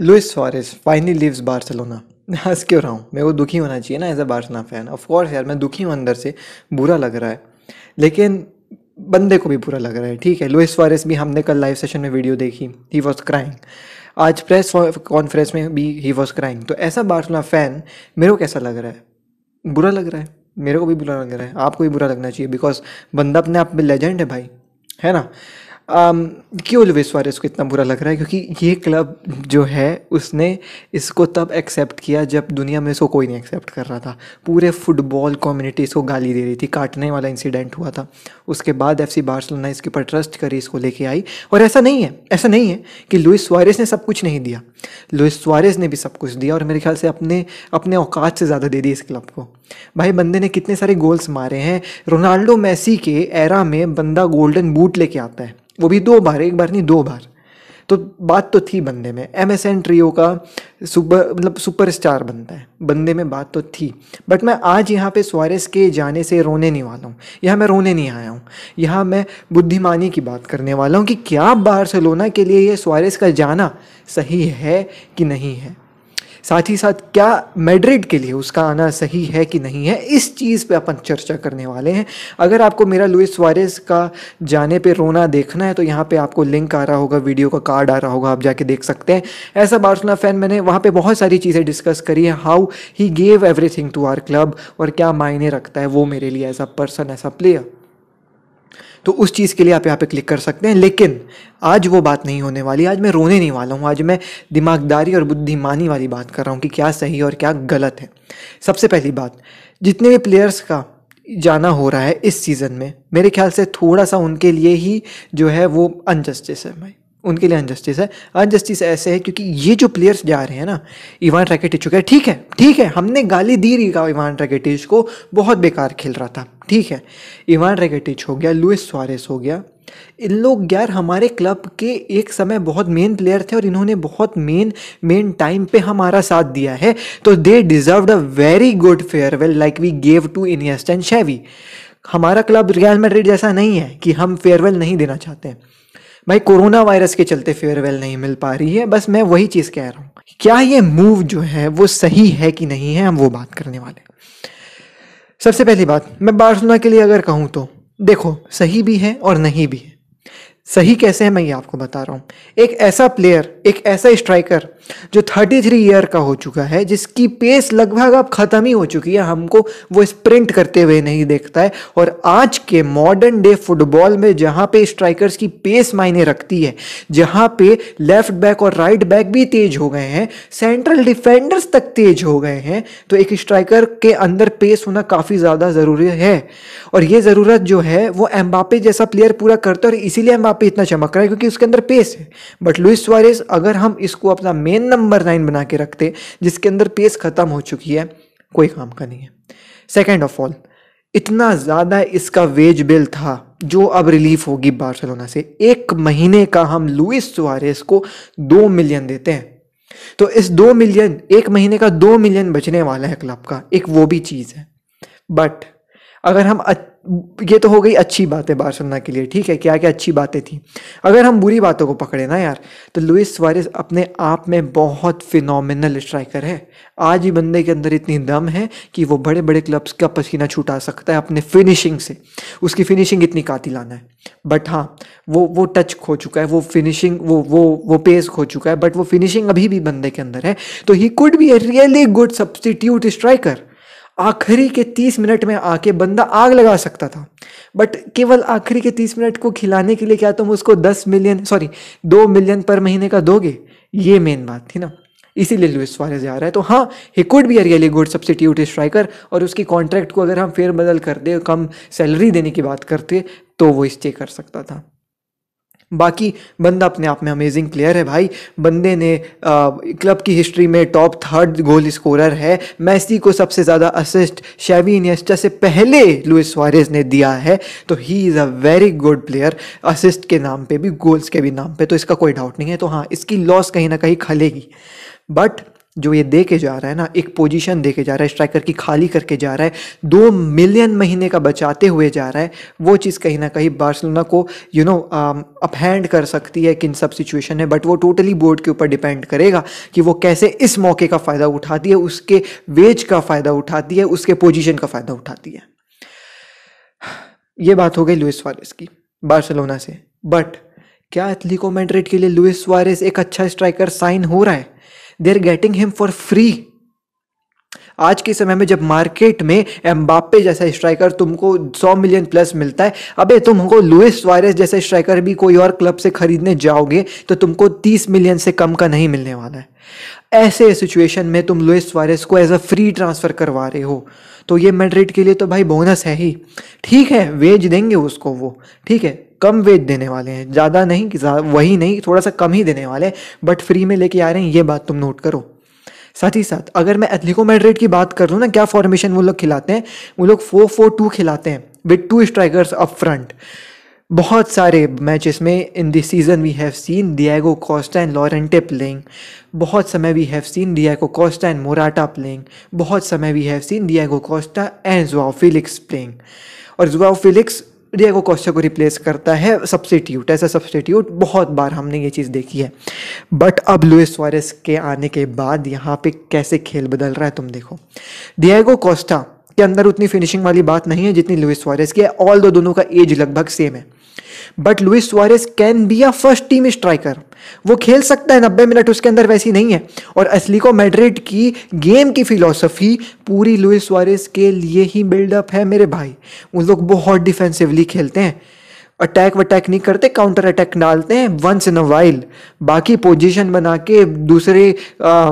Louis Suarez finally leaves Barcelona हंस क्यों रहा हूँ मेरे को दुखी होना चाहिए ना as a Barca fan of course यार मैं दुखी हूँ अंदर से बुरा लग रहा है लेकिन बंदे को भी बुरा लग रहा है ठीक है लुइस सुआरेस भी हमने कल लाइव सेशन में वीडियो देखी ही वॉज क्राइंग आज प्रेस कॉन्फ्रेंस में भी ही वॉज क्राइंग तो ऐसा बार्सना फ़ैन मेरे को कैसा लग रहा है बुरा लग रहा है मेरे को भी बुरा लग रहा है आपको भी बुरा लगना चाहिए बिकॉज बंदा अपने आप में लेजेंड है भाई है ना Um, क्यों लुइस सुआरेस को इतना बुरा लग रहा है क्योंकि ये क्लब जो है उसने इसको तब एक्सेप्ट किया जब दुनिया में इसको कोई नहीं एक्सेप्ट कर रहा था पूरे फुटबॉल कम्युनिटी इसको गाली दे रही थी काटने वाला इंसिडेंट हुआ था उसके बाद एफ सी बार्सलोना इसके ऊपर ट्रस्ट करी इसको लेके आई और ऐसा नहीं है ऐसा नहीं है कि लुइस सुआरेस ने सब कुछ नहीं दिया लुइस सुआरेज ने भी सब कुछ दिया और मेरे ख्याल से अपने अपने औकात से ज़्यादा दे दी इस क्लब को भाई बंदे ने कितने सारे गोल्स मारे हैं रोनाल्डो मैसी के एरा में बंदा गोल्डन बूट लेके आता है वो भी दो बार एक बार नहीं दो बार तो बात तो थी बंदे में एम एस एन ट्रियो का सुपर मतलब सुपर स्टार बनता है बंदे में बात तो थी बट मैं आज यहाँ पे सुआरेस के जाने से रोने नहीं वाला हूँ यहाँ मैं रोने नहीं आया हूँ यहाँ मैं बुद्धिमानी की बात करने वाला हूँ कि क्या बार्सलोना के लिए ये सुआरेस का जाना सही है कि नहीं है साथ ही साथ क्या मेड्रिड के लिए उसका आना सही है कि नहीं है इस चीज़ पे अपन चर्चा करने वाले हैं अगर आपको मेरा लुइस वारिस का जाने पे रोना देखना है तो यहाँ पे आपको लिंक आ रहा होगा वीडियो का कार्ड आ रहा होगा आप जाके देख सकते हैं ऐसा बार्सलोना फ़ैन मैंने वहाँ पर बहुत सारी चीज़ें डिस्कस करी है how he gave every to our club और क्या मायने रखता है वो मेरे लिए as a person as a player तो उस चीज़ के लिए आप यहाँ पे क्लिक कर सकते हैं लेकिन आज वो बात नहीं होने वाली आज मैं रोने नहीं वाला हूँ आज मैं दिमागदारी और बुद्धिमानी वाली बात कर रहा हूँ कि क्या सही और क्या गलत है सबसे पहली बात जितने भी प्लेयर्स का जाना हो रहा है इस सीज़न में मेरे ख्याल से थोड़ा सा उनके लिए ही जो है वो अनजस्टिस है भाई उनके लिए अनजस्टिस है अनजस्टिस ऐसे है क्योंकि ये जो प्लेयर्स जा रहे हैं ना इवान रैकेटिच चुका है ठीक है ठीक है हमने गाली दी रही इवान रैकेटिच को बहुत बेकार खेल रहा था ठीक है इवान रैकेटिच हो गया लुइस सुआरेस हो गया इन लोग यार हमारे क्लब के एक समय बहुत मेन प्लेयर थे और इन्होंने बहुत मेन मेन टाइम पे हमारा साथ दिया है तो they deserve a very good farewell like we gave to Iniesta and Xavi हमारा क्लब रियल मैड्रिड जैसा नहीं है कि हम फेयरवेल नहीं देना चाहते हैं भाई कोरोना वायरस के चलते फेयरवेल नहीं मिल पा रही है बस मैं वही चीज़ कह रहा हूँ क्या ये मूव जो है वो सही है कि नहीं है हम वो बात करने वाले सबसे पहली बात मैं बार्सलोना के लिए अगर कहूँ तो देखो सही भी है और नहीं भी है सही कैसे है मैं ये आपको बता रहा हूँ एक ऐसा प्लेयर एक ऐसा स्ट्राइकर जो 33 ईयर का हो चुका है जिसकी पेस लगभग अब ख़त्म ही हो चुकी है हमको वो स्प्रिंट करते हुए नहीं देखता है और आज के मॉडर्न डे फुटबॉल में जहाँ पे स्ट्राइकर्स की पेस मायने रखती है जहाँ पे लेफ्ट बैक और राइट बैक भी तेज हो गए हैं सेंट्रल डिफेंडर्स तक तेज हो गए हैं तो एक स्ट्राइकर के अंदर पेस होना काफ़ी ज़्यादा ज़रूरी है और ये ज़रूरत जो है वो एम्बापे जैसा प्लेयर पूरा करता है और इसीलिए एम्बापे यहाँ पे इतना चमक रहा है क्योंकि उसके अंदर पेस है बट लुइस वारिस अगर हम इसको अपना मेन नंबर नाइन बना के रखते जिसके अंदर पेस ख़त्म हो चुकी है कोई काम का नहीं है सेकेंड ऑफ ऑल इतना ज़्यादा इसका वेज बिल था जो अब रिलीफ होगी बार्सिलोना से एक महीने का हम लुइस सुआरेस को दो मिलियन देते हैं तो इस दो मिलियन एक महीने का दो मिलियन बचने वाला है क्लब का एक वो भी चीज़ है बट अगर हम ये तो हो गई अच्छी बातें सुनना के लिए ठीक है क्या क्या अच्छी बातें थी अगर हम बुरी बातों को पकड़े ना यार तो लुइस वारिस अपने आप में बहुत फिनोमिनल स्ट्राइकर है आज ही बंदे के अंदर इतनी दम है कि वो बड़े बड़े क्लब्स का पसीना छुटा सकता है अपने फिनिशिंग से उसकी फिनिशिंग इतनी कातिलाना है बट हाँ वो वो टच खो चुका है वो फिनिशिंग वो वो वो पेस खो चुका है बट वो फिनिशिंग अभी भी बंदे के अंदर है तो he could be a really good substitute striker आखिरी के तीस मिनट में आके बंदा आग लगा सकता था बट केवल आखिरी के तीस मिनट को खिलाने के लिए क्या तुम उसको दस मिलियन सॉरी दो मिलियन पर महीने का दोगे ये मेन बात थी ना इसीलिए लुइस सुआरेज जा रहा है तो हाँ he could be a really good substitute striker और उसकी कॉन्ट्रैक्ट को अगर हम फेर बदल कर दे कम सैलरी देने की बात करते तो वो स्टे कर सकता था बाकी बंदा अपने आप में अमेजिंग प्लेयर है भाई बंदे ने क्लब की हिस्ट्री में टॉप थर्ड गोल स्कोरर है मैसी को सबसे ज़्यादा असिस्ट शेवी इनियस्टा से पहले लुइस वारेज ने दिया है तो he is a very good player assist के नाम पे भी गोल्स के भी नाम पे तो इसका कोई डाउट नहीं है तो हाँ इसकी लॉस कहीं ना कहीं खलेगी बट जो ये दे के जा रहा है ना एक पोजीशन दे के जा रहा है स्ट्राइकर की खाली करके जा रहा है दो मिलियन महीने का बचाते हुए जा रहा है वो चीज़ कहीं ना कहीं बार्सिलोना को यू नो अपहैंड कर सकती है किन सब सिचुएशन है बट वो टोटली बोर्ड के ऊपर डिपेंड करेगा कि वो कैसे इस मौके का फ़ायदा उठाती है उसके वेज का फ़ायदा उठाती है उसके पोजिशन का फ़ायदा उठाती है ये बात हो गई लुइस वारिस की बार्सिलोना से बट क्या एथलीको मैड्रिड के लिए लुइस वारिस एक अच्छा स्ट्राइकर साइन हो रहा है they are getting him for free आज के समय में जब मार्केट में एम्बापे जैसा स्ट्राइकर तुमको 100 मिलियन प्लस मिलता है अबे तुमको लुइस वायरस जैसा स्ट्राइकर भी कोई और क्लब से खरीदने जाओगे तो तुमको 30 मिलियन से कम का नहीं मिलने वाला है ऐसे सिचुएशन में तुम लुइस वायरस को एज अ फ्री ट्रांसफ़र करवा रहे हो तो ये मेड्रिड के लिए तो भाई बोनस है ही ठीक है वेज देंगे उसको वो ठीक है कम वेट देने वाले हैं ज़्यादा नहीं कि वही नहीं थोड़ा सा कम ही देने वाले हैं बट फ्री में लेके आ रहे हैं ये बात तुम नोट करो साथ ही साथ अगर मैं एथलिको मेड्रिड की बात कर लूँ ना क्या फॉर्मेशन वो लोग खिलाते हैं वो लोग फोर फोर टू खिलाते हैं with two strikers up front बहुत सारे मैचेस में in this season we have seen Diego Costa and Llorente playing बहुत समय we have seen Diego Costa and Morata playing बहुत समय we have seen Diego Costa and João Felix playing और João Felix Diego Costa को replace करता है substitute ऐसा substitute बहुत बार हमने ये चीज़ देखी है बट अब लुइस वारिस के आने के बाद यहाँ पे कैसे खेल बदल रहा है तुम देखो डिएगो कोस्टा के अंदर उतनी फिनिशिंग वाली बात नहीं है जितनी लुइस सुआरेस की है ऑल दो दोनों का एज लगभग सेम है but Luis Suarez can be a first team striker वो खेल सकता है नब्बे मिनट उसके अंदर वैसी नहीं है और असलीको मेड्रिड की गेम की फिलोसफी पूरी लुइस सुआरेस के लिए ही बिल्डअप है मेरे भाई उन लोग बहुत डिफेंसिवली खेलते हैं अटैक वटैक नहीं करते काउंटर अटैक डालते हैं वंस इन अ वाइल बाकी पोजीशन बना के दूसरे आ,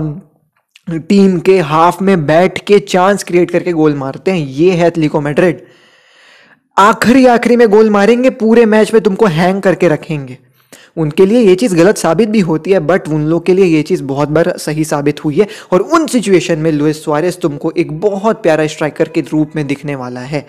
टीम के हाफ में बैठ के चांस क्रिएट करके गोल मारते हैं ये है एथलीको मेड्रिड आखिरी आखिरी में गोल मारेंगे पूरे मैच में तुमको हैंग करके रखेंगे उनके लिए ये चीज़ गलत साबित भी होती है बट उन लोग के लिए ये चीज़ बहुत बार सही साबित हुई है और उन सिचुएशन में लुइस सुआरेस तुमको एक बहुत प्यारा स्ट्राइकर के रूप में दिखने वाला है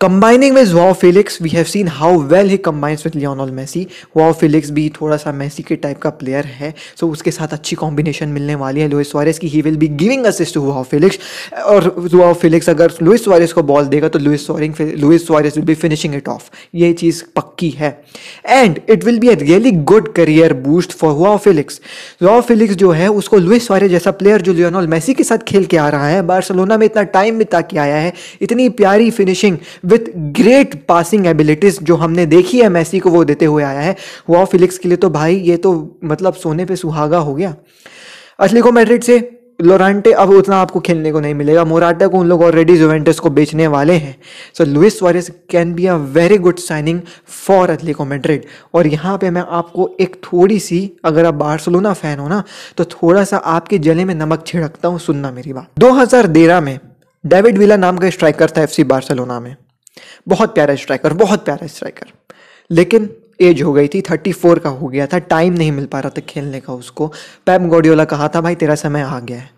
combining with João Felix we have seen how well he combines with Lionel Messi João Felix भी थोड़ा सा मेसी के टाइप का प्लेयर है सो so उसके साथ अच्छी कॉम्बिनेशन मिलने वाली है लुइस सुआरेस की he will be giving assist to João Felix और वाओ फिलिक्स अगर लुइस सुआरेस को बॉल देगा तो Luis Luis Suarez will be finishing it off ये चीज़ पक्की है and it will be a really good career boost for João Felix João Felix जो है उसको लुइस वारे जैसा प्लेयर जो लियोनल मेसी के साथ खेल के आ रहा है बार्सलोना में इतना टाइम बिता के आया है इतनी प्यारी finishing with great passing abilities जो हमने देखी है मैसी को वो देते हुए आया है हुआ फिलिक्स के लिए तो भाई ये तो मतलब सोने पर सुहागा हो गया असली को मैड्रिड से लोरेंटे अब उतना आपको खेलने को नहीं मिलेगा मोराटा को उन लोग ऑलरेडी जोवेंटस को बेचने वाले हैं so Luis Suarez can be a very good signing for Atletico Madrid और यहाँ पे मैं आपको एक थोड़ी सी अगर आप बार्सलोना फ़ैन हो ना तो थोड़ा सा आपके जले में नमक छिड़कता हूँ सुनना मेरी बात दो में डेविड विला नाम का स्ट्राइकर था एफ बार्सलोना में बहुत प्यारा स्ट्राइकर बहुत प्यारा स्ट्राइकर लेकिन एज हो गई थी थर्टी फोर का हो गया था टाइम नहीं मिल पा रहा था खेलने का उसको पैप गोडियोला कहा था भाई तेरा समय आ गया है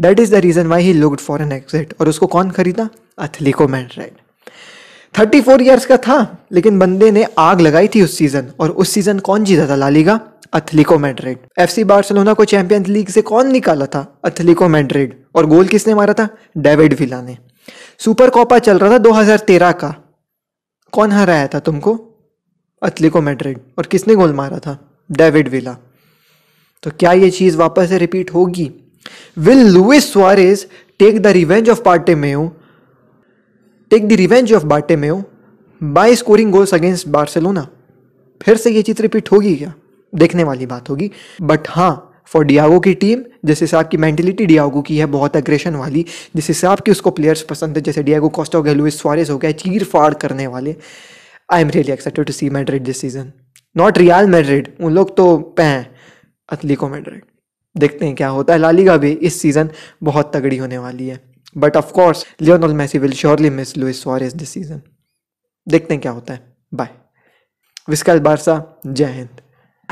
that is the reason why he looked for an exit और उसको कौन खरीदा Atletico Madrid thirty four years का था लेकिन बंदे ने आग लगाई थी उस सीज़न और उस सीज़न कौन जीता था लालीगा अथलीको मैड्रिड सी बार्सिलोना को चैंपियंस लीग से कौन निकाला था अथलीको मैड्रिड और गोल किसने मारा था डेविड विला ने सुपर कॉपा चल रहा था 2013 का कौन हराया था तुमको अतलिको मेड्रिड और किसने गोल मारा था डेविड विला तो क्या ये चीज़ वापस से रिपीट होगी will Luis Suarez take the revenge of Bartomeu take the revenge of Bartomeu by scoring goals against Barcelona फिर से ये चीज़ रिपीट होगी क्या देखने वाली बात होगी बट हाँ फॉर डियागो की टीम जिस हिसाब की मैंटिलिटी डियागो की है बहुत अग्रेशन वाली जिस हिसाब की उसको प्लेयर्स पसंद है जैसे डियागो कॉस्टा हो गया लुइस सुआरेस हो गया चीर फाड़ करने वाले I am really excited to see Madrid this season not Real Madrid उन लोग तो पे हैं अतलीको मैड्रिड देखते हैं क्या होता है लालीगा भी इस सीज़न बहुत तगड़ी होने वाली है but of course Lionel Messi will surely miss Luis Suarez this season देखते हैं क्या होता है बाय विस्कल बारसा जय Hind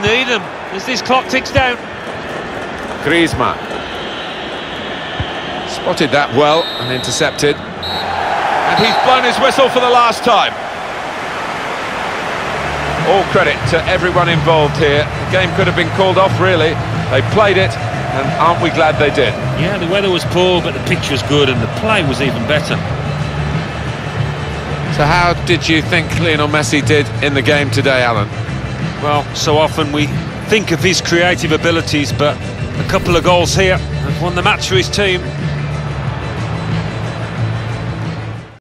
Need them as this clock ticks down. Griezmann spotted that well and intercepted, and he's blown his whistle for the last time. All credit to everyone involved here. The game could have been called off, really. They played it, and aren't we glad they did? Yeah, the weather was poor, but the pitch was good, and the play was even better. So how did you think Lionel Messi did in the game today, Alan? Well, so often we think of his creative abilities, but a couple of goals here have won the match for his team.